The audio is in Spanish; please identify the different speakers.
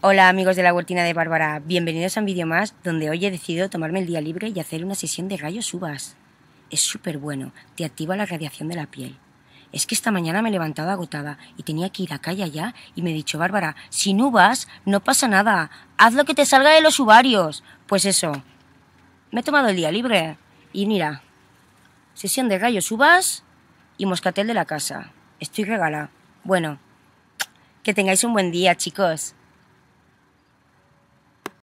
Speaker 1: Hola amigos de la Huertina de Bárbara, bienvenidos a un vídeo más donde hoy he decidido tomarme el día libre y hacer una sesión de rayos uvas. Es súper bueno, te activa la radiación de la piel. Es que esta mañana me he levantado agotada y tenía que ir a calle allá y me he dicho, Bárbara, sin uvas no pasa nada, haz lo que te salga de los ovarios. Pues eso, me he tomado el día libre y mira, sesión de rayos uvas y moscatel de la casa. Estoy regala. Bueno, que tengáis un buen día chicos.